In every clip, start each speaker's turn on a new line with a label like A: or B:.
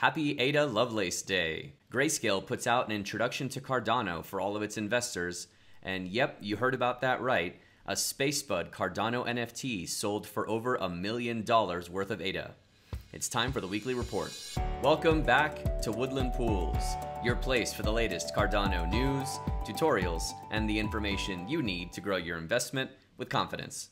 A: Happy Ada Lovelace Day. Grayscale puts out an introduction to Cardano for all of its investors. And yep, you heard about that right. A Spacebud Cardano NFT sold for over a million dollars worth of ADA. It's time for the weekly report. Welcome back to Woodland Pools, your place for the latest Cardano news, tutorials, and the information you need to grow your investment with confidence.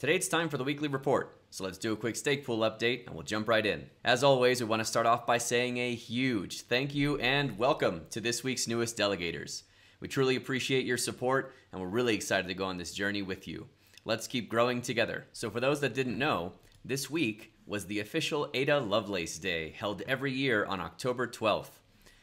A: Today it's time for the weekly report. So let's do a quick stake pool update and we'll jump right in. As always, we want to start off by saying a huge thank you and welcome to this week's newest delegators. We truly appreciate your support and we're really excited to go on this journey with you. Let's keep growing together. So for those that didn't know, this week was the official Ada Lovelace Day held every year on October 12th.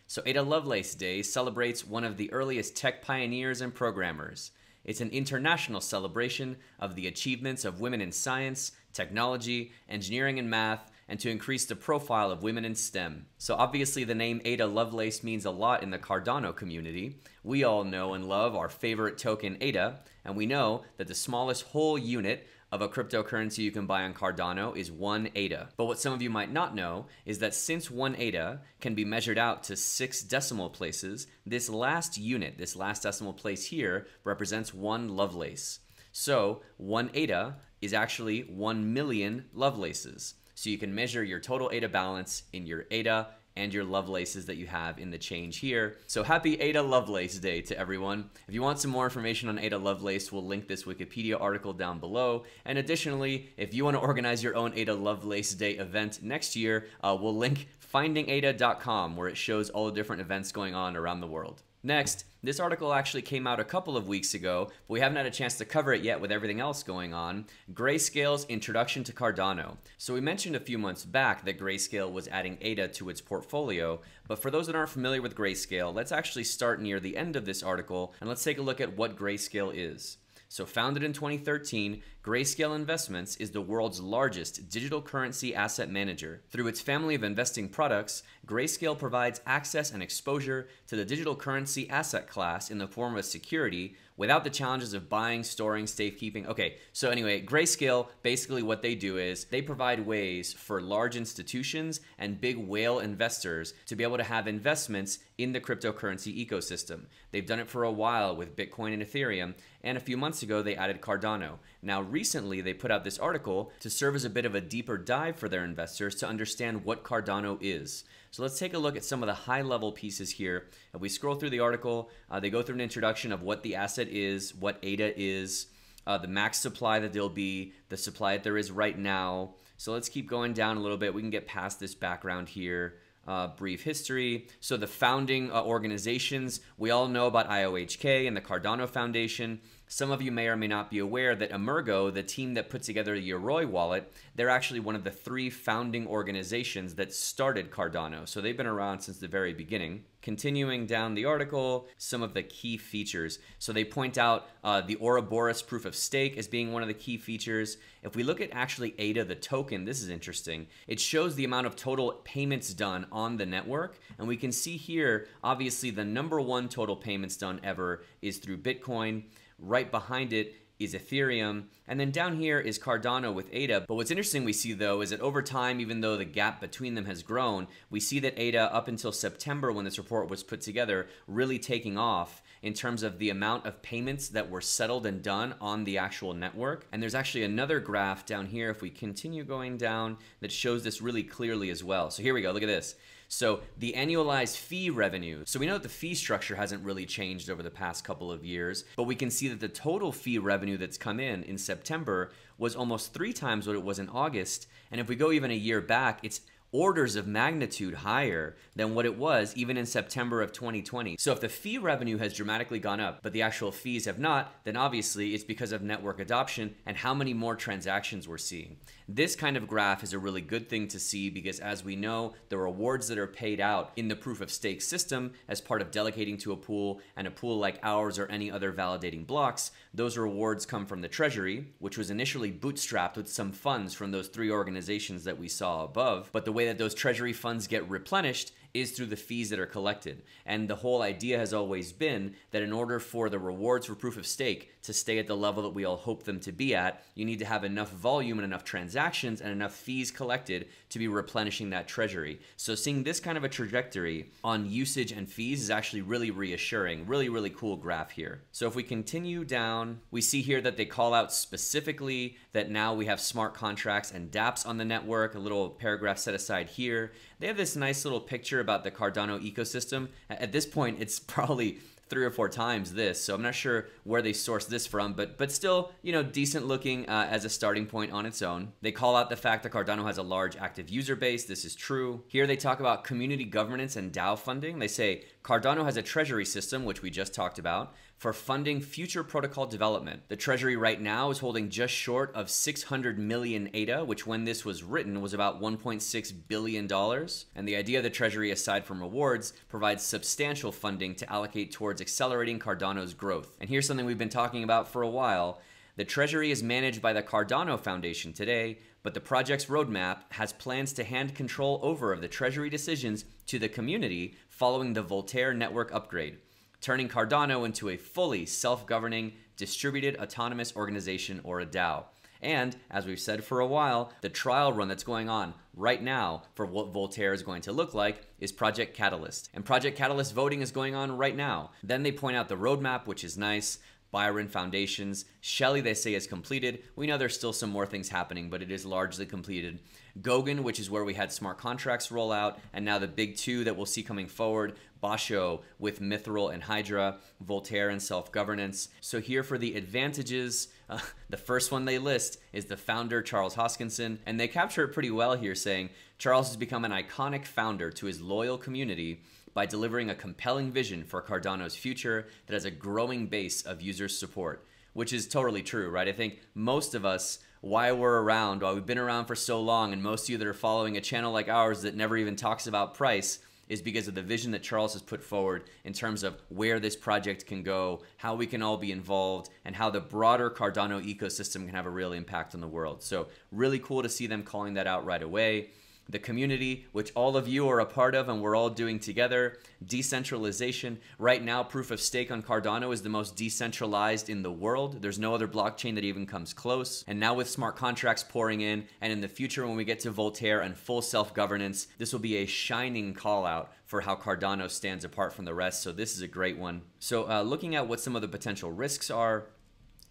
A: So Ada Lovelace Day celebrates one of the earliest tech pioneers and programmers. It's an international celebration of the achievements of women in science, technology, engineering, and math, and to increase the profile of women in STEM. So, obviously, the name Ada Lovelace means a lot in the Cardano community. We all know and love our favorite token Ada, and we know that the smallest whole unit of a cryptocurrency you can buy on Cardano is 1 ADA. But what some of you might not know is that since 1 ADA can be measured out to 6 decimal places, this last unit, this last decimal place here, represents 1 Lovelace. So 1 ADA is actually 1 million Lovelaces. So you can measure your total ADA balance in your ADA and your Lovelaces that you have in the change here. So happy Ada Lovelace Day to everyone. If you want some more information on Ada Lovelace, we'll link this Wikipedia article down below. And additionally, if you want to organize your own Ada Lovelace Day event next year, uh, we'll link findingada.com where it shows all the different events going on around the world. Next, this article actually came out a couple of weeks ago, but we haven't had a chance to cover it yet with everything else going on. Grayscale's introduction to Cardano. So, we mentioned a few months back that Grayscale was adding ADA to its portfolio, but for those that aren't familiar with Grayscale, let's actually start near the end of this article and let's take a look at what Grayscale is. So, founded in 2013, Grayscale Investments is the world's largest digital currency asset manager. Through its family of investing products, Grayscale provides access and exposure to the digital currency asset class in the form of security without the challenges of buying, storing, safekeeping. Okay, so anyway, Grayscale basically what they do is they provide ways for large institutions and big whale investors to be able to have investments in the cryptocurrency ecosystem. They've done it for a while with Bitcoin and Ethereum, and a few months ago they added Cardano. Now, recently they put out this article to serve as a bit of a deeper dive for their investors to understand what Cardano is. So let's take a look at some of the high level pieces here. If we scroll through the article, uh, they go through an introduction of what the asset is, what ADA is, uh, the max supply that there'll be, the supply that there is right now. So let's keep going down a little bit. We can get past this background here uh, brief history. So, the founding uh, organizations, we all know about IOHK and the Cardano Foundation. Some of you may or may not be aware that Emergo, the team that put together the Yoroi wallet, they're actually one of the three founding organizations that started Cardano. So, they've been around since the very beginning. Continuing down the article, some of the key features. So they point out uh, the Ouroboros proof of stake as being one of the key features. If we look at actually ADA, the token, this is interesting. It shows the amount of total payments done on the network. And we can see here, obviously, the number one total payments done ever is through Bitcoin. Right behind it is Ethereum. And then down here is Cardano with ADA. But what's interesting we see though is that over time, even though the gap between them has grown, we see that ADA up until September when this report was put together, really taking off in terms of the amount of payments that were settled and done on the actual network. And there's actually another graph down here, if we continue going down, that shows this really clearly as well. So here we go, look at this. So the annualized fee revenue. So we know that the fee structure hasn't really changed over the past couple of years, but we can see that the total fee revenue that's come in in September was almost three times what it was in August. And if we go even a year back, it's orders of magnitude higher than what it was even in September of 2020. So if the fee revenue has dramatically gone up, but the actual fees have not, then obviously it's because of network adoption and how many more transactions we're seeing. This kind of graph is a really good thing to see because as we know, the rewards that are paid out in the proof of stake system as part of delegating to a pool and a pool like ours or any other validating blocks, those rewards come from the treasury, which was initially bootstrapped with some funds from those three organizations that we saw above. But the way way that those treasury funds get replenished is through the fees that are collected. And the whole idea has always been that in order for the rewards for proof of stake to stay at the level that we all hope them to be at, you need to have enough volume and enough transactions and enough fees collected to be replenishing that treasury. So seeing this kind of a trajectory on usage and fees is actually really reassuring. Really, really cool graph here. So if we continue down, we see here that they call out specifically that now we have smart contracts and dApps on the network, a little paragraph set aside here. They have this nice little picture about the Cardano ecosystem. At this point, it's probably three or four times this, so I'm not sure where they source this from, but but still, you know, decent looking uh, as a starting point on its own. They call out the fact that Cardano has a large active user base. This is true. Here they talk about community governance and DAO funding. They say Cardano has a treasury system, which we just talked about, for funding future protocol development. The treasury right now is holding just short of 600 million ADA, which when this was written was about 1.6 billion dollars. And the idea of the treasury, aside from rewards, provides substantial funding to allocate towards accelerating Cardano's growth. And here's something we've been talking about for a while. The Treasury is managed by the Cardano Foundation today, but the project's roadmap has plans to hand control over of the Treasury decisions to the community following the Voltaire network upgrade, turning Cardano into a fully self-governing, distributed autonomous organization or a DAO. And as we've said for a while, the trial run that's going on right now for what Voltaire is going to look like is Project Catalyst. And Project Catalyst voting is going on right now. Then they point out the roadmap, which is nice. Byron Foundations. Shelley, they say, is completed. We know there's still some more things happening, but it is largely completed. Gogan, which is where we had smart contracts roll out, and now the big two that we'll see coming forward Basho with Mithril and Hydra, Voltaire and self governance. So, here for the advantages, uh, the first one they list is the founder, Charles Hoskinson, and they capture it pretty well here, saying Charles has become an iconic founder to his loyal community by delivering a compelling vision for Cardano's future that has a growing base of user support, which is totally true, right? I think most of us why we're around, why we've been around for so long, and most of you that are following a channel like ours that never even talks about price is because of the vision that Charles has put forward in terms of where this project can go, how we can all be involved, and how the broader Cardano ecosystem can have a real impact on the world. So, really cool to see them calling that out right away the community, which all of you are a part of and we're all doing together, decentralization. Right now, proof of stake on Cardano is the most decentralized in the world. There's no other blockchain that even comes close. And now, with smart contracts pouring in, and in the future, when we get to Voltaire and full self governance, this will be a shining call out for how Cardano stands apart from the rest. So, this is a great one. So, uh, looking at what some of the potential risks are,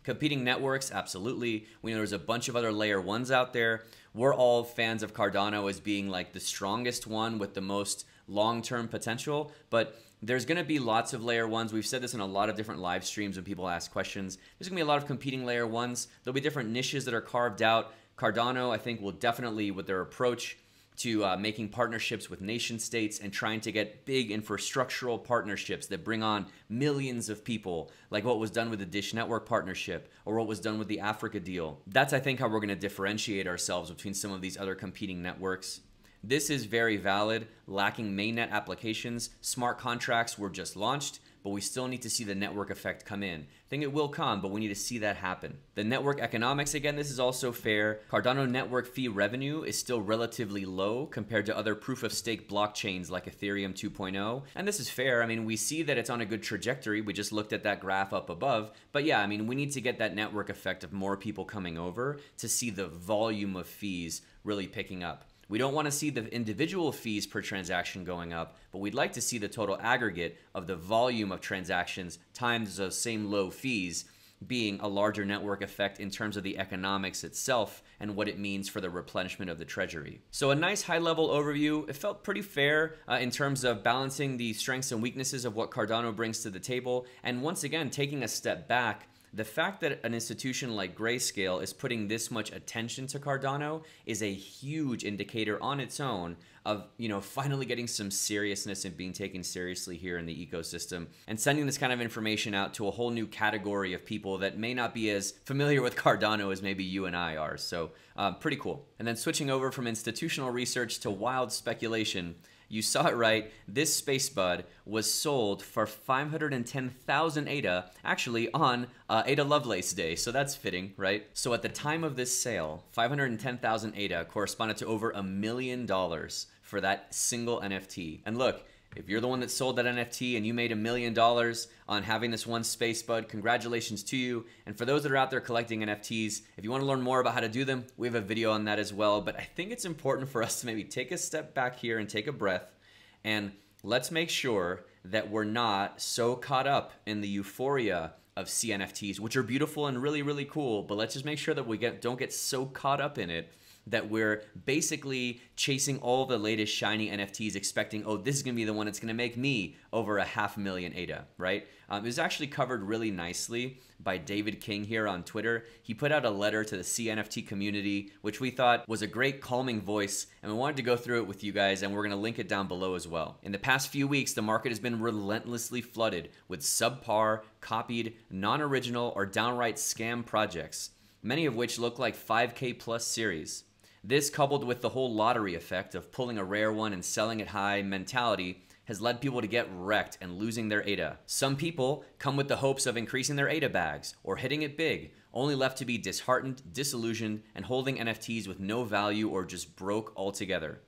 A: Competing networks, absolutely. We know there's a bunch of other layer ones out there we're all fans of Cardano as being like the strongest one with the most long term potential. But there's going to be lots of layer ones. We've said this in a lot of different live streams when people ask questions. There's going to be a lot of competing layer ones. There'll be different niches that are carved out. Cardano, I think, will definitely, with their approach, to uh, making partnerships with nation states and trying to get big infrastructural partnerships that bring on millions of people, like what was done with the Dish Network partnership or what was done with the Africa deal. That's, I think, how we're going to differentiate ourselves between some of these other competing networks. This is very valid, lacking mainnet applications. Smart contracts were just launched but we still need to see the network effect come in. I think it will come, but we need to see that happen. The network economics, again, this is also fair. Cardano network fee revenue is still relatively low compared to other proof of stake blockchains like Ethereum 2.0. And this is fair. I mean, we see that it's on a good trajectory. We just looked at that graph up above. But yeah, I mean, we need to get that network effect of more people coming over to see the volume of fees really picking up. We don't want to see the individual fees per transaction going up, but we'd like to see the total aggregate of the volume of transactions times those same low fees being a larger network effect in terms of the economics itself and what it means for the replenishment of the treasury. So, a nice high level overview. It felt pretty fair uh, in terms of balancing the strengths and weaknesses of what Cardano brings to the table. And once again, taking a step back the fact that an institution like Grayscale is putting this much attention to Cardano is a huge indicator on its own of, you know, finally getting some seriousness and being taken seriously here in the ecosystem and sending this kind of information out to a whole new category of people that may not be as familiar with Cardano as maybe you and I are. So, uh, pretty cool. And then switching over from institutional research to wild speculation. You saw it right. This Space Bud was sold for 510,000 ADA, actually on uh, Ada Lovelace Day, so that's fitting, right? So at the time of this sale, 510,000 ADA corresponded to over a million dollars for that single NFT. And look, if you're the one that sold that NFT and you made a million dollars on having this one space, bud, congratulations to you. And for those that are out there collecting NFTs, if you want to learn more about how to do them, we have a video on that as well. But I think it's important for us to maybe take a step back here and take a breath and let's make sure that we're not so caught up in the euphoria of CNFTs, which are beautiful and really, really cool. But let's just make sure that we get, don't get so caught up in it that we're basically chasing all the latest shiny NFTs, expecting, oh, this is going to be the one that's going to make me over a half million ADA, right? Um, it was actually covered really nicely by David King here on Twitter. He put out a letter to the CNFT community, which we thought was a great calming voice, and we wanted to go through it with you guys, and we're going to link it down below as well. In the past few weeks, the market has been relentlessly flooded with subpar, copied, non original, or downright scam projects, many of which look like 5K plus series. This, coupled with the whole lottery effect of pulling a rare one and selling it high mentality, has led people to get wrecked and losing their ADA. Some people come with the hopes of increasing their ADA bags or hitting it big, only left to be disheartened, disillusioned, and holding NFTs with no value or just broke altogether.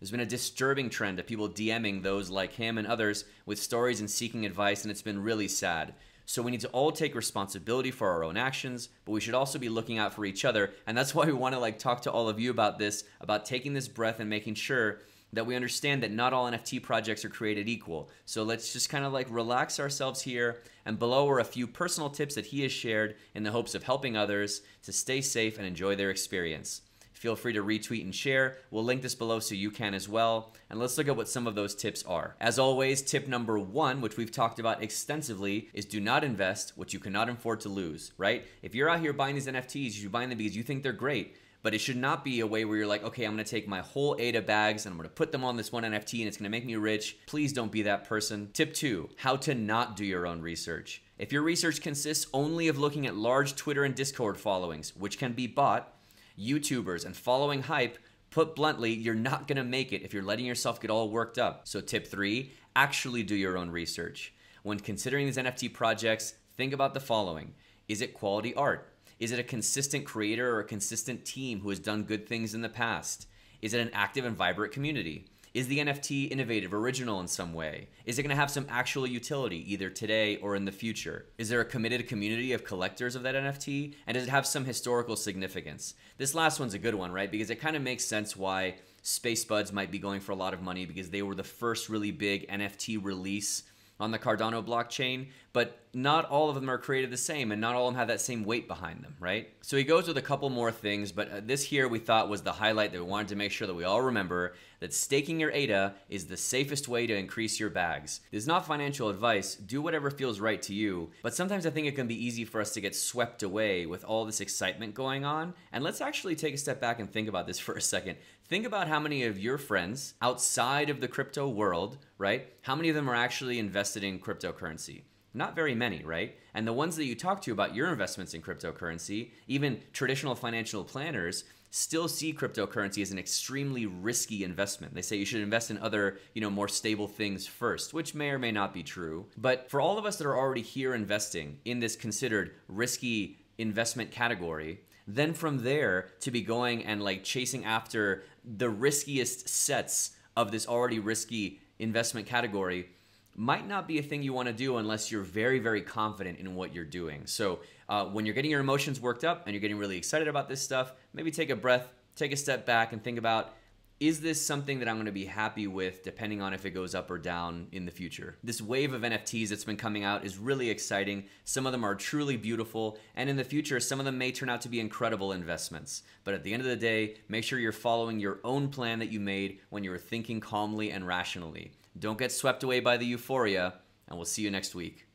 A: There's been a disturbing trend of people DMing those like him and others with stories and seeking advice, and it's been really sad. So we need to all take responsibility for our own actions, but we should also be looking out for each other. And that's why we want to like talk to all of you about this, about taking this breath and making sure that we understand that not all NFT projects are created equal. So let's just kind of like relax ourselves here. And below are a few personal tips that he has shared in the hopes of helping others to stay safe and enjoy their experience. Feel free to retweet and share. We'll link this below so you can as well. And let's look at what some of those tips are. As always, tip number one, which we've talked about extensively, is do not invest what you cannot afford to lose, right? If you're out here buying these NFTs, you should buy buying them because you think they're great but it should not be a way where you're like, okay, I'm gonna take my whole ADA bags and I'm gonna put them on this one NFT and it's gonna make me rich. Please don't be that person. Tip two, how to not do your own research. If your research consists only of looking at large Twitter and Discord followings, which can be bought, YouTubers, and following hype, put bluntly, you're not gonna make it if you're letting yourself get all worked up. So, tip three actually do your own research. When considering these NFT projects, think about the following Is it quality art? Is it a consistent creator or a consistent team who has done good things in the past? Is it an active and vibrant community? Is the NFT innovative, original in some way? Is it going to have some actual utility either today or in the future? Is there a committed community of collectors of that NFT? And does it have some historical significance? This last one's a good one, right? Because it kind of makes sense why Space Buds might be going for a lot of money because they were the first really big NFT release on the Cardano blockchain, but not all of them are created the same and not all of them have that same weight behind them, right? So he goes with a couple more things, but uh, this here we thought was the highlight that we wanted to make sure that we all remember that staking your ADA is the safest way to increase your bags. This is not financial advice, do whatever feels right to you, but sometimes I think it can be easy for us to get swept away with all this excitement going on. And let's actually take a step back and think about this for a second. Think about how many of your friends outside of the crypto world, right? How many of them are actually invested in cryptocurrency? Not very many, right? And the ones that you talk to about your investments in cryptocurrency, even traditional financial planners, still see cryptocurrency as an extremely risky investment. They say you should invest in other, you know, more stable things first, which may or may not be true. But for all of us that are already here investing in this considered risky investment category, then from there to be going and like chasing after the riskiest sets of this already risky investment category might not be a thing you want to do unless you're very, very confident in what you're doing. So uh, when you're getting your emotions worked up and you're getting really excited about this stuff, maybe take a breath, take a step back, and think about is this something that I'm going to be happy with depending on if it goes up or down in the future? This wave of NFTs that's been coming out is really exciting. Some of them are truly beautiful, and in the future, some of them may turn out to be incredible investments. But at the end of the day, make sure you're following your own plan that you made when you were thinking calmly and rationally. Don't get swept away by the euphoria, and we'll see you next week.